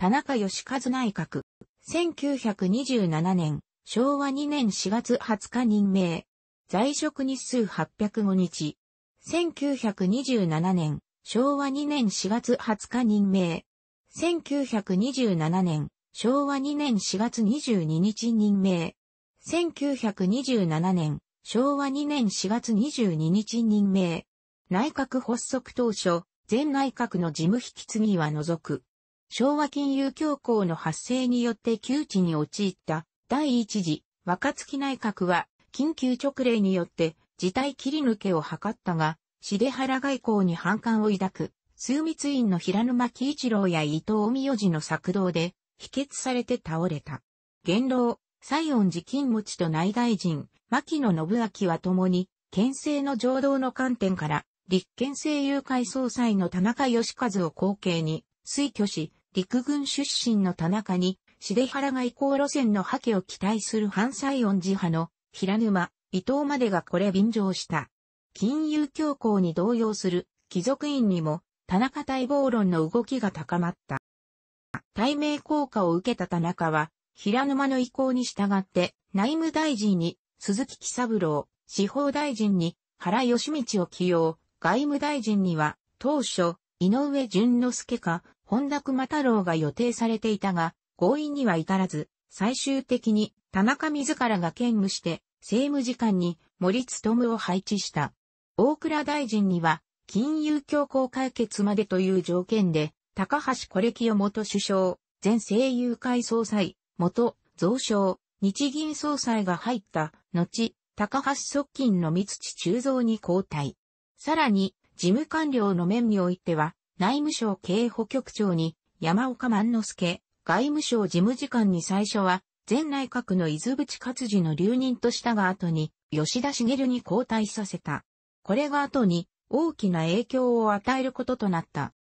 田中義和内閣、1927年、昭和2年4月20日任命、在職日数805日、1927年、昭和2年4月20日任命、1927年、昭和2年4月22日任命、1927年、昭和2年4月22日任命、内閣発足当初、前内閣の事務引き継ぎは除く。昭和金融恐慌の発生によって窮地に陥った第一次若月内閣は緊急直令によって事態切り抜けを図ったが、茂原外交に反感を抱く、枢密院の平沼喜一郎や伊藤美代寺の策動で、否決されて倒れた。元老、西恩寺金持と内大臣、牧野信明は共に、県政の情道の観点から、立憲政友会総裁の田中義和を後継に、推挙し、陸軍出身の田中に、重原が移行路線の覇気を期待する反西恩寺派の平沼、伊藤までがこれ便乗した。金融恐慌に動揺する貴族院にも田中待望論の動きが高まった。対名効果を受けた田中は、平沼の意向に従って内務大臣に鈴木喜三郎、司法大臣に原義道を起用、外務大臣には当初井上淳之助か本田熊太郎が予定されていたが、合意には至らず、最終的に田中自らが兼務して政務次官に森務を配置した。大倉大臣には金融強行解決までという条件で、高橋コレキオ元首相、前政友会総裁、元増相、日銀総裁が入った、後、高橋側近の三土中蔵に交代。さらに、事務官僚の面においては、内務省警保局長に山岡万之助、外務省事務次官に最初は、前内閣の伊豆淵勝次の留任としたが後に、吉田茂に交代させた。これが後に、大きな影響を与えることとなった。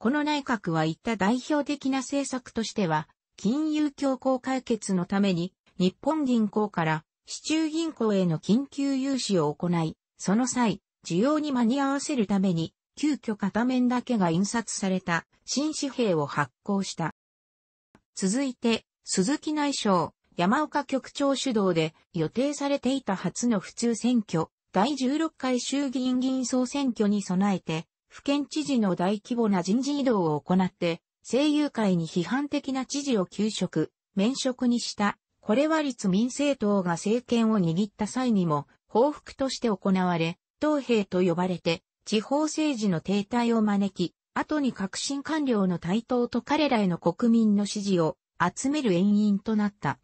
この内閣は言った代表的な政策としては、金融恐慌解決のために、日本銀行から市中銀行への緊急融資を行い、その際、需要に間に合わせるために、急遽片面だけが印刷された新紙幣を発行した。続いて、鈴木内相、山岡局長主導で予定されていた初の普通選挙、第16回衆議院議員総選挙に備えて、府県知事の大規模な人事異動を行って、声優会に批判的な知事を休職、免職にした。これは立民政党が政権を握った際にも、報復として行われ、党兵と呼ばれて、地方政治の停滞を招き、後に革新官僚の台頭と彼らへの国民の支持を集める遠因となった。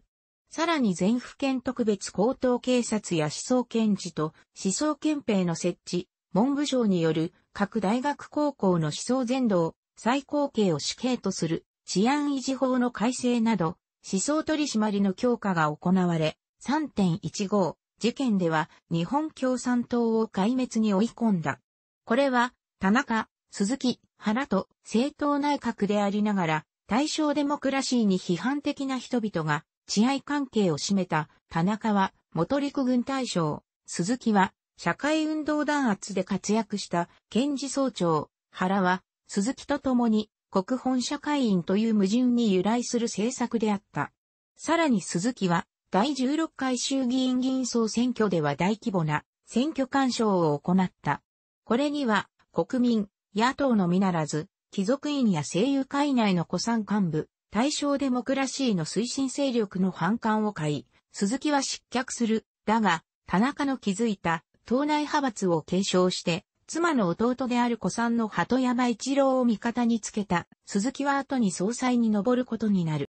さらに全府県特別高等警察や思想検事と思想憲兵の設置、文部省による各大学高校の思想全道、最高刑を死刑とする治安維持法の改正など、思想取締りの強化が行われ、3.15事件では日本共産党を壊滅に追い込んだ。これは、田中、鈴木、原と政党内閣でありながら、大正デモクラシーに批判的な人々が、治安関係を占めた田中は元陸軍大将、鈴木は社会運動弾圧で活躍した検事総長、原は鈴木と共に国本社会員という矛盾に由来する政策であった。さらに鈴木は第16回衆議院議員総選挙では大規模な選挙干渉を行った。これには、国民、野党のみならず、貴族院や政友会内の古参幹部、対象デモクラシーの推進勢力の反感を買い、鈴木は失脚する。だが、田中の築いた党内派閥を継承して、妻の弟である古参の鳩山一郎を味方につけた、鈴木は後に総裁に上ることになる。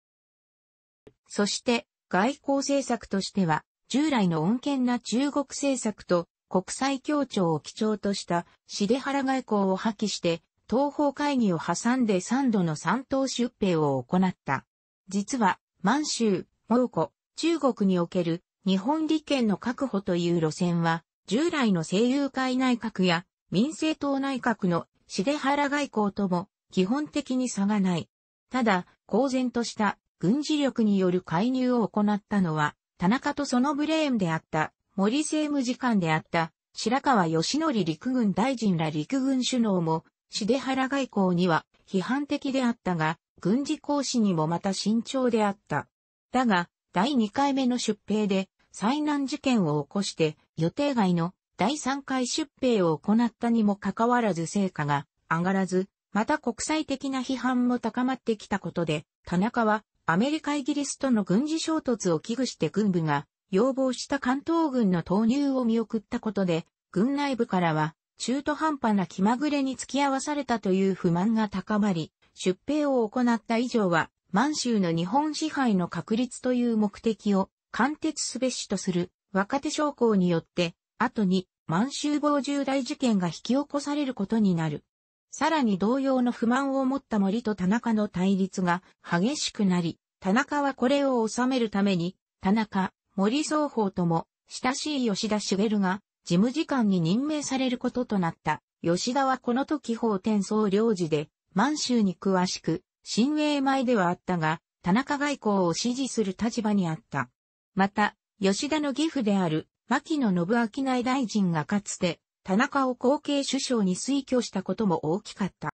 そして、外交政策としては、従来の穏健な中国政策と国際協調を基調としたシデハラ外交を破棄して、東方会議を挟んで3度の三等出兵を行った。実は、満州、蒙古、中国における日本利権の確保という路線は、従来の西友会内閣や民政党内閣のシデハラ外交とも基本的に差がない。ただ、公然とした軍事力による介入を行ったのは、田中とそのブレーンであった森政務次官であった白川義則陸軍大臣ら陸軍首脳も、シ原外交には批判的であったが、軍事行使にもまた慎重であった。だが、第2回目の出兵で災難事件を起こして予定外の第3回出兵を行ったにもかかわらず成果が上がらず、また国際的な批判も高まってきたことで、田中はアメリカイギリスとの軍事衝突を危惧して軍部が要望した関東軍の投入を見送ったことで、軍内部からは、中途半端な気まぐれに付き合わされたという不満が高まり、出兵を行った以上は、満州の日本支配の確立という目的を貫徹すべしとする若手将校によって、後に満州防重大事件が引き起こされることになる。さらに同様の不満を持った森と田中の対立が激しくなり、田中はこれを収めるために、田中、森双方とも親しい吉田茂が事務次官に任命されることとなった。吉田はこの時法天宗領事で満州に詳しく、新英米ではあったが、田中外交を支持する立場にあった。また、吉田の義父である牧野信明内大臣がかつて、田中を後継首相に推挙したことも大きかった。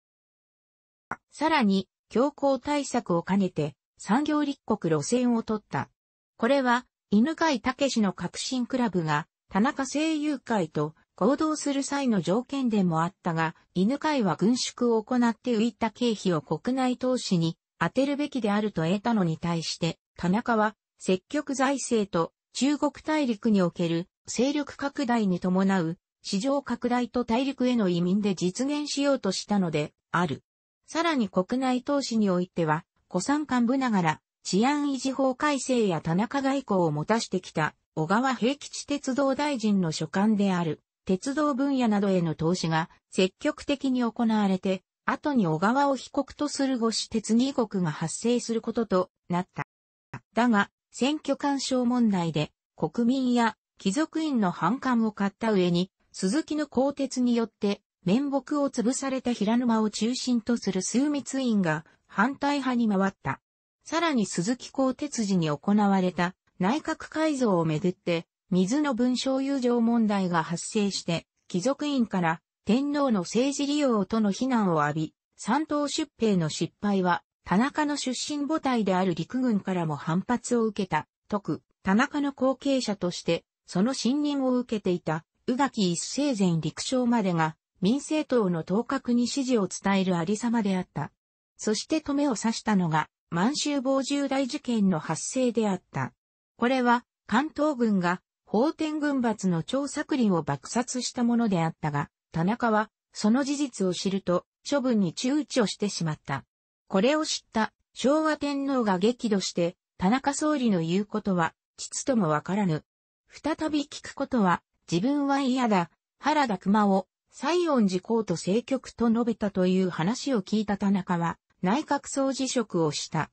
さらに、強硬対策を兼ねて、産業立国路線を取った。これは、犬飼武の革新クラブが、田中声優会と合同する際の条件でもあったが、犬飼は軍縮を行って浮いた経費を国内投資に当てるべきであると得たのに対して、田中は積極財政と中国大陸における勢力拡大に伴う市場拡大と大陸への移民で実現しようとしたのである。さらに国内投資においては、古参幹部ながら治安維持法改正や田中外交を持たしてきた小川平吉鉄道大臣の所管である鉄道分野などへの投資が積極的に行われて、後に小川を被告とする五市鉄二国が発生することとなった。だが、選挙干渉問題で国民や貴族院の反感を買った上に、鈴木の鋼鉄によって面目を潰された平沼を中心とする枢密院が反対派に回った。さらに鈴木公鉄寺に行われた内閣改造をめぐって、水の文章友情問題が発生して、貴族院から天皇の政治利用との非難を浴び、三島出兵の失敗は、田中の出身母体である陸軍からも反発を受けた、特、田中の後継者として、その信任を受けていた、宇垣一生前陸将までが、民政党の当格に支持を伝えるありさまであった。そして止めを刺したのが、満州防重大事件の発生であった。これは、関東軍が、法天軍閥の張作林を爆殺したものであったが、田中は、その事実を知ると、処分に躊躇してしまった。これを知った昭和天皇が激怒して、田中総理の言うことは、父ともわからぬ。再び聞くことは、自分は嫌だ、原田熊を、西園寺公と政局と述べたという話を聞いた田中は、内閣総辞職をした。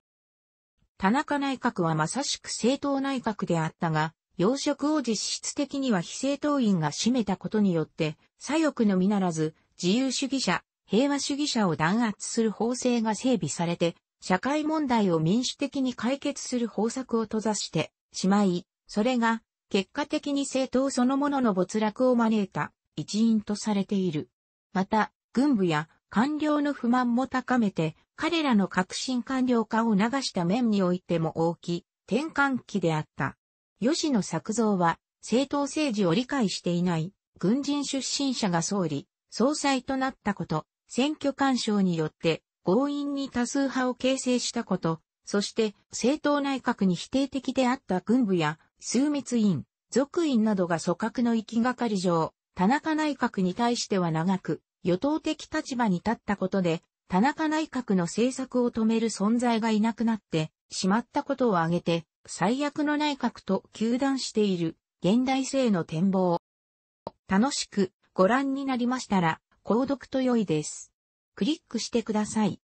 田中内閣はまさしく政党内閣であったが、要職を実質的には非政党員が占めたことによって、左翼のみならず、自由主義者、平和主義者を弾圧する法制が整備されて、社会問題を民主的に解決する方策を閉ざしてしまい、それが結果的に政党そのものの没落を招いた一因とされている。また、軍部や官僚の不満も高めて、彼らの革新官僚化を促した面においても大き、い転換期であった。吉野作造は、政党政治を理解していない、軍人出身者が総理、総裁となったこと、選挙干渉によって強引に多数派を形成したこと、そして政党内閣に否定的であった軍部や枢密院、属院などが組閣の行きがかり上、田中内閣に対しては長く、与党的立場に立ったことで、田中内閣の政策を止める存在がいなくなってしまったことを挙げて、最悪の内閣と糾弾している現代性の展望。楽しくご覧になりましたら、購読と良いです。クリックしてください。